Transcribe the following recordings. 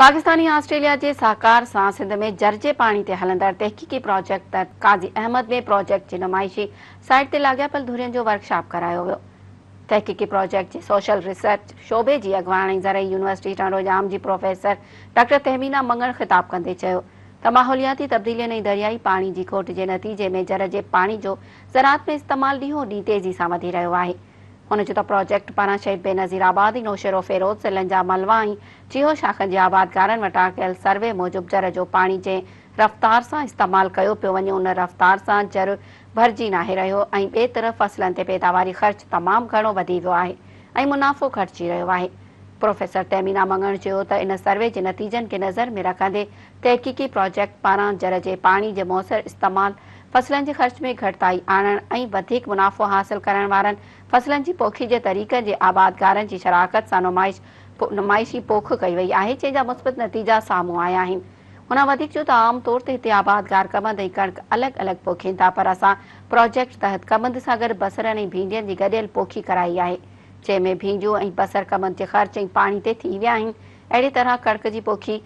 Pakistani Australia के साकार सां सिंध में जर्जे पानी से हलंदड़ु तहक़ीक़ी प्रोजेक्ट काजी अहमद में प्रोजेक्ट की नुमाइशी साइट से लाॻापियल धुरियुनि जो वर्कशॉप वो तहक़ीक़ी प्रोजेक्ट के सोशल रिसर्च शोबे की अगवाणी यूनिवर्सिटी टंडोजाम की प्रोफेसर डॉक्टर तहमीना मंगण खिताब कदे तो माहौलियाती तब्दीलिय दरियाई पानी की खोट के नतीजे में जर के पानी जो जरात में इस्तेमाल ॾींहों ॾींहुं तेज़ी से वधी रहियो आहे हुन चयो त प्रोजेक्ट पारां शाखनि सर्वे जर जो रफ़्तार सां इस्तेमालु कयो पियो वञे उन रफ़्तार सां जर भरजी नाहे रहियो ऐं ॿिए तरफ़ फसलनि ते पैदावारी ख़र्च तमामु घणो वधी वियो आहे ऐं मुनाफ़ो खटजी रहियो आहे प्रोफेसर तमीना मंगन चयो तर्वे जे नतीजनि खे नज़र में रखंदे तहक़ीक़ी प्रोजेक्ट पारां जर जे पाणी जे मौसर इस्तेमालु फसलनि जे ख़र्च में घटिताई आणण ऐं वधीक मुनाफ़ो हासिल करण वारनि फसलनि जी पोखी जे जे तरीक़नि आबादगारनि जी शराकत सां नुमाइश नुमाइशी पोख कई वई आहे जंहिंजा मुस्बत नतीजा साम्हूं आया आहिनि हुन वधीक चयो त आम तौर ते हिते आबादगार कमंद ऐं कणिक अलॻि अलॻि पोखीनि था पर असां प्रोजेक्ट तहत कमंद सां गॾु बसरनि ऐं भींडियुनि जी गॾियल पोखी कराई आहे जंहिंमें भींडियूं ऐं बसर कमंद जे ख़र्च ऐं पाणी ते थी विया आहिनि अहिड़ी तरह कणिक जी पोखी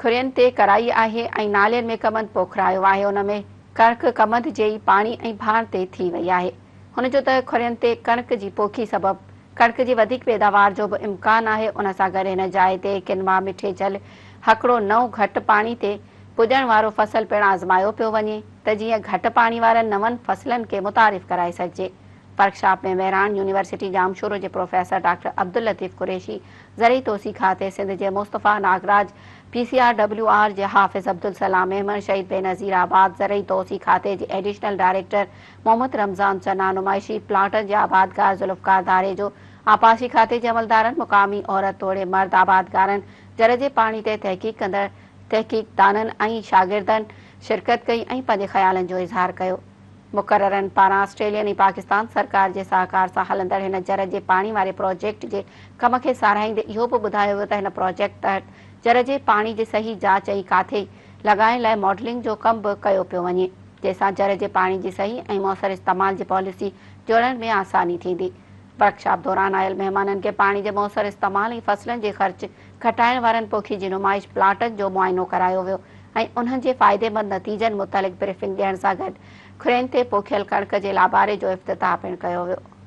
खुरियुनि ते कराई आहे ऐं नालियुनि में कमंद पोखरायो आहे हुन में कणिक कमंद जे पाणी ऐं ते थी वई आहे हुन जो त खुरियुनि ते कणिक जी पोखी सबबि कणिक जी वधीक पैदावार जो बि इम्कान आहे उन सां गॾु हिन जाइ ते किनवा मिठे जल हकिड़ो नओ घटि पाणी ते पुॼण वारो फसल पिणु आज़मायो पियो वञे त जीअं घटि पाणी वारनि नवनि फ़सलनि खे मुतारिफ़ कराए सघिजे वर्कशॉप में यूनिवर्सिटी जे प्रोफेसर डॉक्टर अब्दुल लतीफ़ क़ुरेशी ज़री तोसी खाते सिंध जे मुस्तफ़ा नागराज पीसीआराबाद ज़रई तौसी खाते تحقیق एडिशनल मर्द आबादगारनि जे पाणी ते तहक़ीक़ तहक़ीक़ कई ऐं पंहिंजे ख़्यालनि जो इज़ार कयो मुक़ररनि पारांस्ट्रेलिया जे साकार सां हलंदड़ हिन जड़ जे पाणी वारे प्रोजेक्ट जे कम खे साराईंदे इहो बि ॿुधायो त हिन प्रोजेक्ट تحت जर जे पाणी जी सही जांच ऐं काथे लगाइण लाइ मॉडलिंग जो कम बि कयो पियो वञे जंहिंसां जर जे पाणी जी सही ऐं मौसर इस्तेमाल जी पॉलिसी जोड़ण में आसानी थींदी वर्कशॉप दौरान आयल महिमाननि खे पाणी जे मौसर इस्तेमाल ऐं फ़सलनि जे ख़र्च घटाइण वारनि पोखी जी नुमाइश प्लाटनि जो मुआइनो करायो वियो ऐं उन्हनि जे फ़ाइदेमंद नतीजनि मुतालिक़्रीफिंग ॾियण सां गॾु खुरैन ते पोखियलु कणिक जे लाभारे जो इफ़्तिताह पिणु कयो वियो